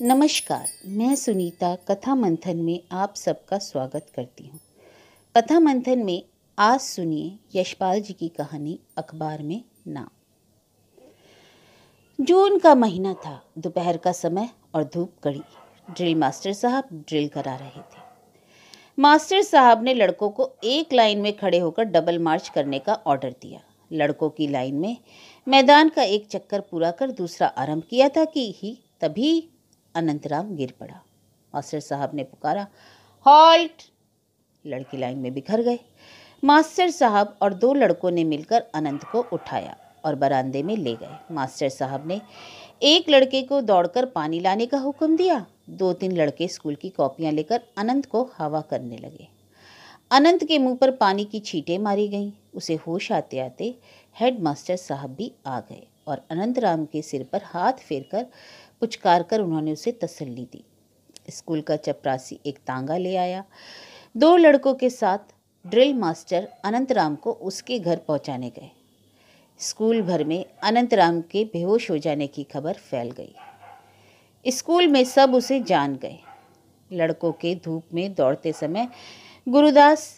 नमस्कार मैं सुनीता कथा मंथन में आप सबका स्वागत करती हूँ कथा मंथन में आज सुनिए यशपाल जी की कहानी अखबार में नाम जून का महीना था दोपहर का समय और धूप कड़ी ड्रिल मास्टर साहब ड्रिल करा रहे थे मास्टर साहब ने लड़कों को एक लाइन में खड़े होकर डबल मार्च करने का ऑर्डर दिया लड़कों की लाइन में मैदान का एक चक्कर पूरा कर दूसरा आरंभ किया था कि ही तभी अनंतराम गिर पड़ा मास्टर साहब ने पुकारा हॉल्ट लड़की लाइन में बिखर गए मास्टर साहब और दो लड़कों ने मिलकर अनंत को उठाया और बरामदे में ले गए मास्टर साहब ने एक लड़के को दौड़कर पानी लाने का हुक्म दिया दो तीन लड़के स्कूल की कॉपियां लेकर अनंत को हवा करने लगे अनंत के मुंह पर पानी की छींटे मारी गईं उसे होश आते आते हेड मास्टर साहब भी आ गए और अनंत राम के सिर पर हाथ फेर कर पुचकार कर उन्होंने उसे तसल्ली दी स्कूल का चपरासी एक तांगा ले आया दो लड़कों के साथ ड्रिल मास्टर अनंत राम को उसके घर पहुंचाने गए स्कूल भर में अनंत राम के बेहोश हो जाने की खबर फैल गई स्कूल में सब उसे जान गए लड़कों के धूप में दौड़ते समय गुरुदास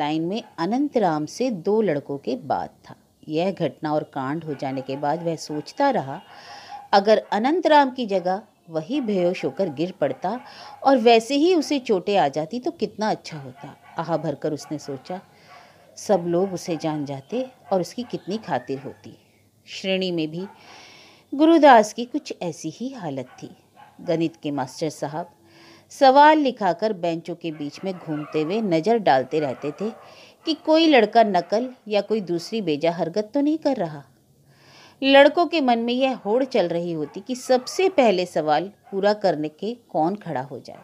लाइन में अनंत राम से दो लड़कों के बाद था यह घटना और कांड हो जाने के बाद वह सोचता रहा अगर अनंतराम की जगह वही बेहोश होकर गिर पड़ता और वैसे ही उसे चोटें आ जाती तो कितना अच्छा होता आह भरकर उसने सोचा सब लोग उसे जान जाते और उसकी कितनी खातिर होती श्रेणी में भी गुरुदास की कुछ ऐसी ही हालत थी गणित के मास्टर साहब सवाल लिखाकर बेंचों के बीच में घूमते हुए नज़र डालते रहते थे कि कोई लड़का नकल या कोई दूसरी बेजा हरकत तो नहीं कर रहा लड़कों के मन में यह होड़ चल रही होती कि सबसे पहले सवाल पूरा करने के कौन खड़ा हो जाए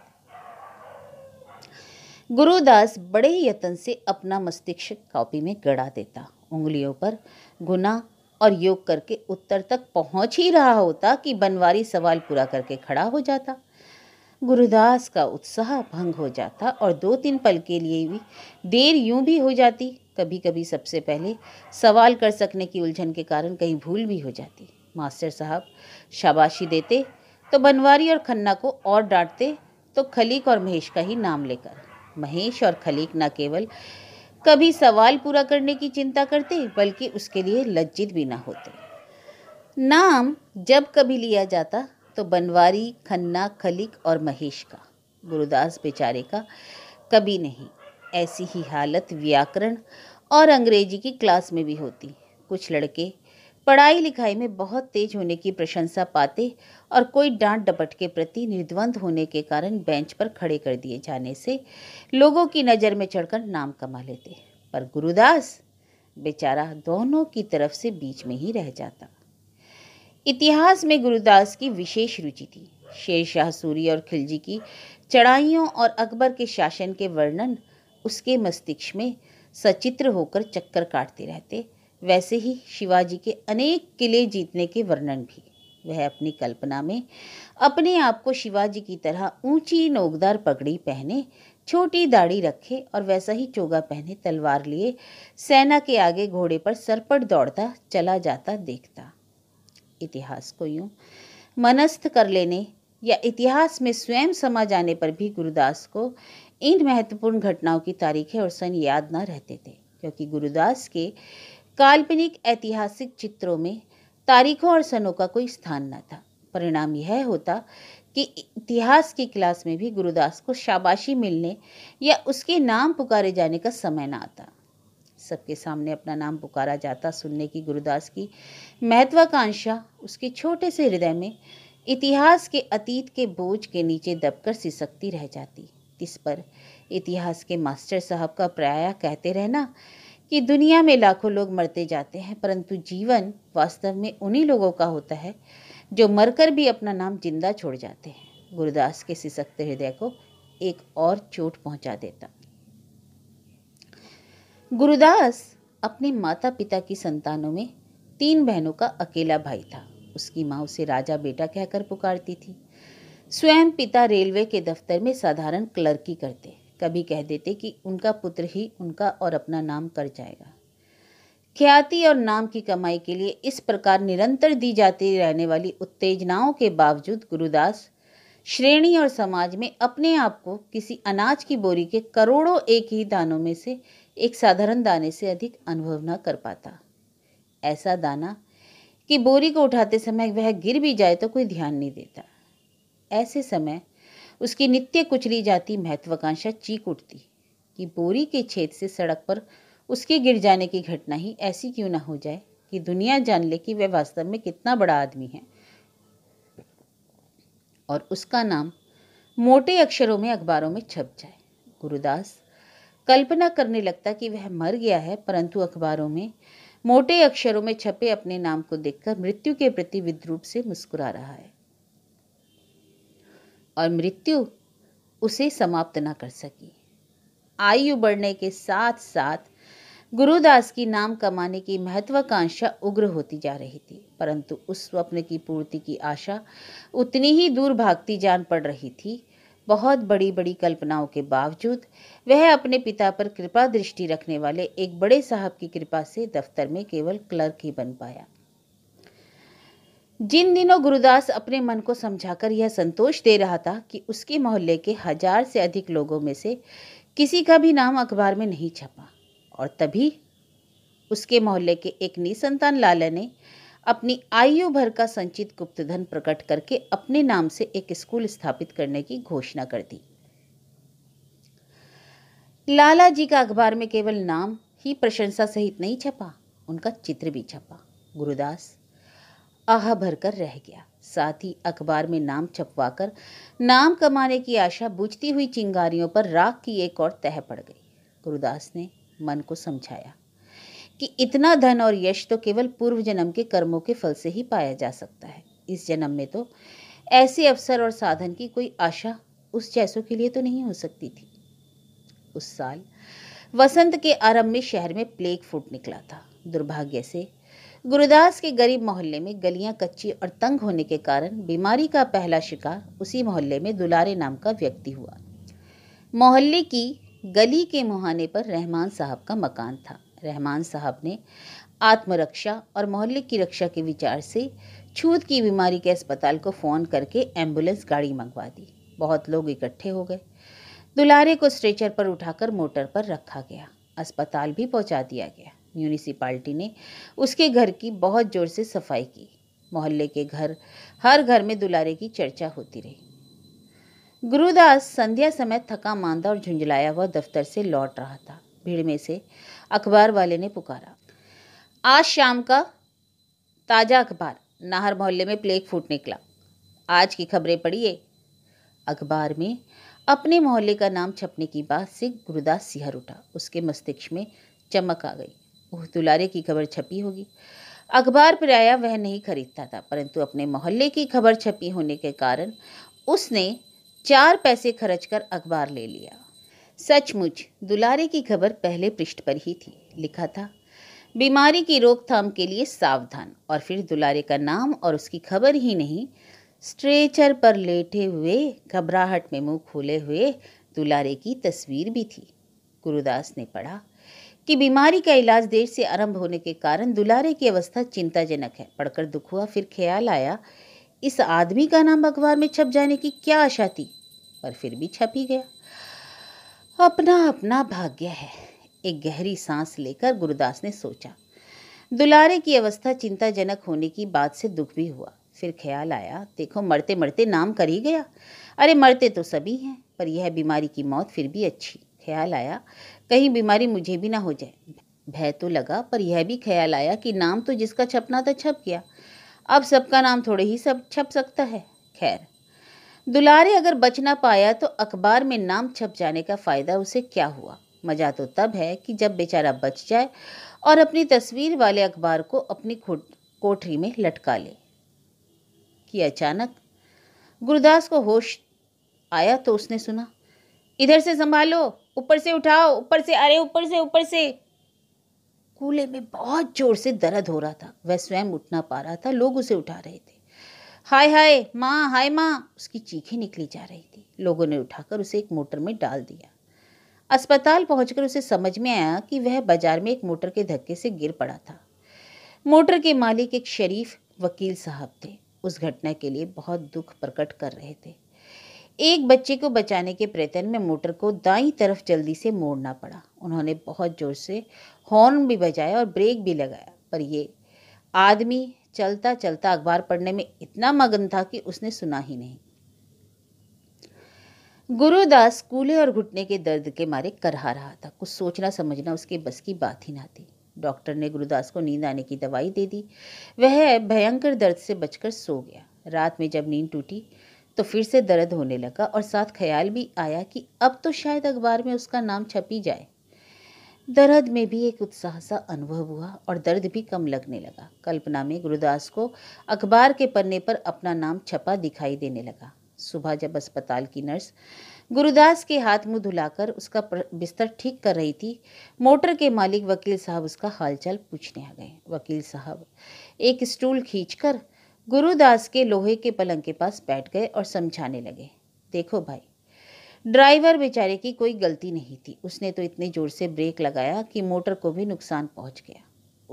गुरुदास बड़े यत्न से अपना मस्तिष्क कॉपी में गड़ा देता उंगलियों पर गुना और योग करके उत्तर तक पहुंच ही रहा होता कि बनवारी सवाल पूरा करके खड़ा हो जाता गुरुदास का उत्साह भंग हो जाता और दो तीन पल के लिए भी देर यूं भी हो जाती कभी कभी सबसे पहले सवाल कर सकने की उलझन के कारण कहीं भूल भी हो जाती मास्टर साहब शाबाशी देते तो बनवारी और खन्ना को और डांटते तो खलीक और महेश का ही नाम लेकर महेश और खलीक न केवल कभी सवाल पूरा करने की चिंता करते बल्कि उसके लिए लज्जित भी ना होते नाम जब कभी लिया जाता तो बनवारी खन्ना खलिक और महेश का गुरुदास बेचारे का कभी नहीं ऐसी ही हालत व्याकरण और अंग्रेजी की क्लास में भी होती कुछ लड़के पढ़ाई लिखाई में बहुत तेज होने की प्रशंसा पाते और कोई डांट डपट के प्रति निर्द्वंद होने के कारण बेंच पर खड़े कर दिए जाने से लोगों की नज़र में चढ़कर नाम कमा लेते पर गुरुदास बेचारा दोनों की तरफ से बीच में ही रह जाता इतिहास में गुरुदास की विशेष रुचि थी शेरशाह सूरी और खिलजी की चढ़ाइयों और अकबर के शासन के वर्णन उसके मस्तिष्क में सचित्र होकर चक्कर काटते रहते वैसे ही शिवाजी के अनेक किले जीतने के वर्णन भी वह अपनी कल्पना में अपने आप को शिवाजी की तरह ऊंची नोकदार पगड़ी पहने छोटी दाढ़ी रखे और वैसा ही चोगा पहने तलवार लिए सेना के आगे घोड़े पर सरपट दौड़ता चला जाता देखता इतिहास को यूँ मनस्थ कर लेने या इतिहास में स्वयं समा जाने पर भी गुरुदास को इन महत्वपूर्ण घटनाओं की तारीखें और सन याद न रहते थे क्योंकि गुरुदास के काल्पनिक ऐतिहासिक चित्रों में तारीखों और सनों का कोई स्थान न था परिणाम यह होता कि इतिहास की क्लास में भी गुरुदास को शाबाशी मिलने या उसके नाम पुकारे जाने का समय न आता सबके सामने अपना नाम पुकारा जाता सुनने की गुरुदास की महत्वाकांक्षा उसके छोटे से हृदय में इतिहास के अतीत के बोझ के नीचे दबकर सिसकती रह जाती इस पर इतिहास के मास्टर साहब का प्राय कहते रहना कि दुनिया में लाखों लोग मरते जाते हैं परंतु जीवन वास्तव में उन्हीं लोगों का होता है जो मरकर भी अपना नाम जिंदा छोड़ जाते हैं गुरुदास के सिसकते हृदय को एक और चोट पहुंचा देता गुरुदास अपने माता पिता की संतानों में तीन बहनों का अकेला भाई था उसकी माँ उसे राजा बेटा कहकर पुकारती थी स्वयं पिता रेलवे के दफ्तर में साधारण क्लर्की करते कभी कह देते कि उनका पुत्र ही उनका और अपना नाम कर जाएगा ख्याति और नाम की कमाई के लिए इस प्रकार निरंतर दी जाती रहने वाली उत्तेजनाओं के बावजूद गुरुदास श्रेणी और समाज में अपने आप को किसी अनाज की बोरी के करोड़ों एक ही दानों में से एक साधारण दाने से अधिक अनुभव न कर पाता ऐसा दाना कि बोरी को उठाते समय वह गिर भी जाए तो कोई ध्यान नहीं देता ऐसे समय उसकी नित्य कुचली जाती महत्वाकांक्षा चीख उठती कि बोरी के छेद से सड़क पर उसके गिर जाने की घटना ही ऐसी क्यों ना हो जाए कि दुनिया जान ले कि वह वास्तव में कितना बड़ा आदमी है और उसका नाम मोटे अक्षरों में अखबारों में छप जाए गुरुदास कल्पना करने लगता कि वह मर गया है परंतु अखबारों में मोटे अक्षरों में छपे अपने नाम को देखकर मृत्यु के प्रति विद्रूप से मुस्कुरा रहा है और मृत्यु उसे समाप्त न कर सकी आयु बढ़ने के साथ साथ गुरुदास की नाम कमाने की महत्वाकांक्षा उग्र होती जा रही थी परंतु उस स्वप्न की पूर्ति की आशा उतनी ही दूर भागती जान पड़ रही थी बहुत बड़ी बड़ी कल्पनाओं के बावजूद वह अपने पिता पर कृपा दृष्टि रखने वाले एक बड़े साहब की कृपा से दफ्तर में केवल क्लर्क ही बन पाया जिन दिनों गुरुदास अपने मन को समझाकर यह संतोष दे रहा था कि उसके मोहल्ले के हजार से अधिक लोगों में से किसी का भी नाम अखबार में नहीं छपा और तभी उसके मोहल्ले के एक निसंतान लाला ने अपनी आयु भर का संचित गुप्तधन प्रकट करके अपने नाम से एक स्कूल स्थापित करने की घोषणा कर दी लाला जी का अखबार में केवल नाम ही प्रशंसा सहित नहीं छपा उनका चित्र भी छपा गुरुदास आह भरकर रह गया साथ ही अखबार में नाम छपवाकर नाम कमाने की आशा बुझती हुई चिंगारियों पर राख की एक और तह पड़ गई गुरुदास ने मन को समझाया कि इतना धन और यश तो केवल पूर्व जन्म के कर्मों के फल से ही पाया जा सकता है इस जन्म में तो ऐसे अवसर और साधन की कोई आशा उस जैसों के लिए तो नहीं हो सकती थी उस साल वसंत के आरंभ में शहर में प्लेग फूट निकला था दुर्भाग्य से गुरुदास के गरीब मोहल्ले में गलियां कच्ची और तंग होने के कारण बीमारी का पहला शिकार उसी मोहल्ले में दुलारे नाम का व्यक्ति हुआ मोहल्ले की गली के मुहाने पर रहमान साहब का मकान था रहमान साहब ने आत्मरक्षा और मोहल्ले की रक्षा के विचार से छूत की बीमारी के अस्पताल को फ़ोन करके एम्बुलेंस गाड़ी मंगवा दी बहुत लोग इकट्ठे हो गए दुलारे को स्ट्रेचर पर उठाकर मोटर पर रखा गया अस्पताल भी पहुंचा दिया गया म्यूनिसिपाल्टी ने उसके घर की बहुत ज़ोर से सफाई की मोहल्ले के घर हर घर में दुलारे की चर्चा होती रही गुरुदास संध्या समय थका मांदा और झुंझलाया हुआ दफ्तर से लौट रहा था भीड़ में से अखबार वाले ने पुकारा आज शाम का ताज़ा अखबार नाहर मोहल्ले में प्लेग फूट निकला आज की खबरें पढ़िए अखबार में अपने मोहल्ले का नाम छपने की बात से गुरुदास सिहर उठा उसके मस्तिष्क में चमक आ गई वह दुलारे की खबर छपी होगी अखबार पर आया वह नहीं खरीदता था परंतु अपने मोहल्ले की खबर छपी होने के कारण उसने चार पैसे खर्च कर अखबार ले लिया सचमुच दुलारे की खबर पहले पृष्ठ पर ही थी लिखा था बीमारी की रोकथाम के लिए सावधान और फिर दुलारे का नाम और उसकी खबर ही नहीं स्ट्रेचर पर लेटे हुए घबराहट में मुंह खोले हुए दुलारे की तस्वीर भी थी गुरुदास ने पढ़ा कि बीमारी का इलाज देर से आरंभ होने के कारण दुलारे की अवस्था चिंताजनक है पढ़कर दुख हुआ फिर ख्याल आया इस आदमी का नाम अखबार में छप जाने की क्या आशा थी पर फिर भी छप ही गया अपना अपना भाग्य है एक गहरी सांस लेकर गुरुदास ने सोचा दुलारे की अवस्था चिंताजनक होने की बात से दुख भी हुआ फिर ख्याल आया देखो मरते मरते नाम कर ही गया अरे मरते तो सभी हैं पर यह बीमारी की मौत फिर भी अच्छी ख्याल आया कहीं बीमारी मुझे भी ना हो जाए भय तो लगा पर यह भी ख्याल आया कि नाम तो जिसका छपना था छप गया अब सबका नाम थोड़े ही सब छप सकता है खैर दुलारे अगर बच ना पाया तो अखबार में नाम छप जाने का फ़ायदा उसे क्या हुआ मज़ा तो तब है कि जब बेचारा बच जाए और अपनी तस्वीर वाले अखबार को अपनी कोठरी में लटका ले कि अचानक गुरुदास को होश आया तो उसने सुना इधर से संभालो ऊपर से उठाओ ऊपर से अरे ऊपर से ऊपर से कूले में बहुत जोर से दर्द हो रहा था वह स्वयं उठ ना पा रहा था लोग उसे उठा रहे थे हाय हाय माँ हाय माँ उसकी चीखें निकली जा रही थी लोगों ने उठाकर उसे एक मोटर में डाल दिया अस्पताल पहुंचकर उसे समझ में आया कि वह बाजार में एक मोटर के धक्के से गिर पड़ा था मोटर के मालिक एक शरीफ वकील साहब थे उस घटना के लिए बहुत दुख प्रकट कर रहे थे एक बच्चे को बचाने के प्रयत्न में मोटर को दाई तरफ जल्दी से मोड़ना पड़ा उन्होंने बहुत जोर से हॉर्न भी बजाया और ब्रेक भी लगाया पर ये आदमी चलता चलता अखबार पढ़ने में इतना मगन था कि उसने सुना ही नहीं गुरुदास कूले और घुटने के दर्द के मारे करहा रहा था कुछ सोचना समझना उसके बस की बात ही ना थी डॉक्टर ने गुरुदास को नींद आने की दवाई दे दी वह भयंकर दर्द से बचकर सो गया रात में जब नींद टूटी तो फिर से दर्द होने लगा और साथ ख्याल भी आया कि अब तो शायद अखबार में उसका नाम छपी जाए दर्द में भी एक उत्साह सा अनुभव हुआ और दर्द भी कम लगने लगा कल्पना में गुरुदास को अखबार के पन्ने पर अपना नाम छपा दिखाई देने लगा सुबह जब अस्पताल की नर्स गुरुदास के हाथ मुंह धुलाकर उसका बिस्तर ठीक कर रही थी मोटर के मालिक वकील साहब उसका हालचाल पूछने आ गए वकील साहब एक स्टूल खींचकर गुरुदास के लोहे के पलंग के पास बैठ गए और समझाने लगे देखो भाई ड्राइवर बेचारे की कोई गलती नहीं थी उसने तो इतने ज़ोर से ब्रेक लगाया कि मोटर को भी नुकसान पहुंच गया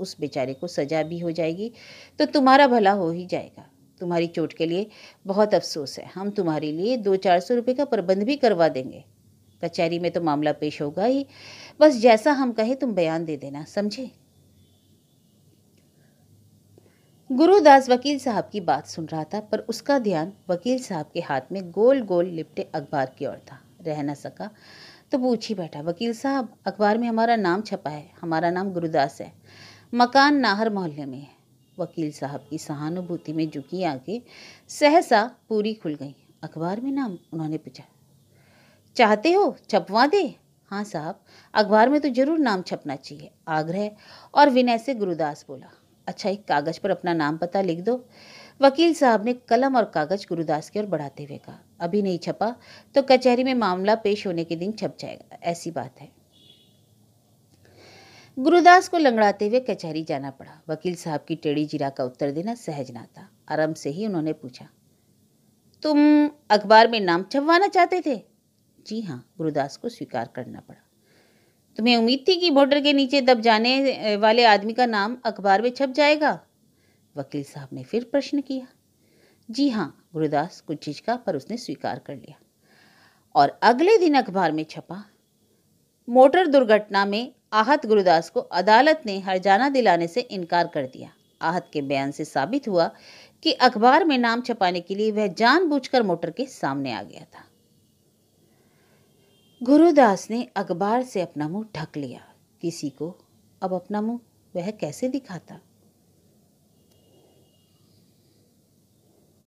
उस बेचारे को सज़ा भी हो जाएगी तो तुम्हारा भला हो ही जाएगा तुम्हारी चोट के लिए बहुत अफसोस है हम तुम्हारे लिए दो चार सौ रुपये का प्रबंध भी करवा देंगे कचहरी में तो मामला पेश होगा ही बस जैसा हम कहें तुम बयान दे देना समझे गुरुदास वकील साहब की बात सुन रहा था पर उसका ध्यान वकील साहब के हाथ में गोल गोल लिपटे अखबार की ओर था रह ना सका तो पूछ ही बैठा वकील साहब अखबार में हमारा नाम छपा है हमारा नाम गुरुदास है मकान नाहर मोहल्ले में है वकील साहब की सहानुभूति में झुकी आके सहसा पूरी खुल गई अखबार में नाम उन्होंने पूछा चाहते हो छपवा दे हाँ साहब अखबार में तो जरूर नाम छपना चाहिए आग्रह और विनय से गुरुदास बोला अच्छा एक कागज़ पर अपना नाम पता लिख दो वकील साहब ने कलम और कागज गुरुदास की ओर बढ़ाते हुए कहा अभी नहीं छपा तो कचहरी में मामला पेश होने के दिन छप जाएगा ऐसी बात है गुरुदास को लंगड़ाते हुए कचहरी जाना पड़ा वकील साहब की टेढ़ी जिरा का उत्तर देना सहज ना था आराम से ही उन्होंने पूछा तुम अखबार में नाम छपवाना चाहते थे जी हाँ गुरुदास को स्वीकार करना पड़ा तुम्हें उम्मीद थी कि बॉर्डर के नीचे दब जाने वाले आदमी का नाम अखबार में छप जाएगा वकील साहब ने फिर प्रश्न किया जी हाँ गुरुदास कुछ चीज का पर उसने स्वीकार कर लिया और अगले दिन अखबार में छपा मोटर दुर्घटना में आहत गुरुदास को अदालत ने हरजाना दिलाने से इनकार कर दिया आहत के बयान से साबित हुआ कि अखबार में नाम छपाने के लिए वह जानबूझकर मोटर के सामने आ गया था गुरुदास ने अखबार से अपना मुंह ढक लिया किसी को अब अपना मुंह वह कैसे दिखाता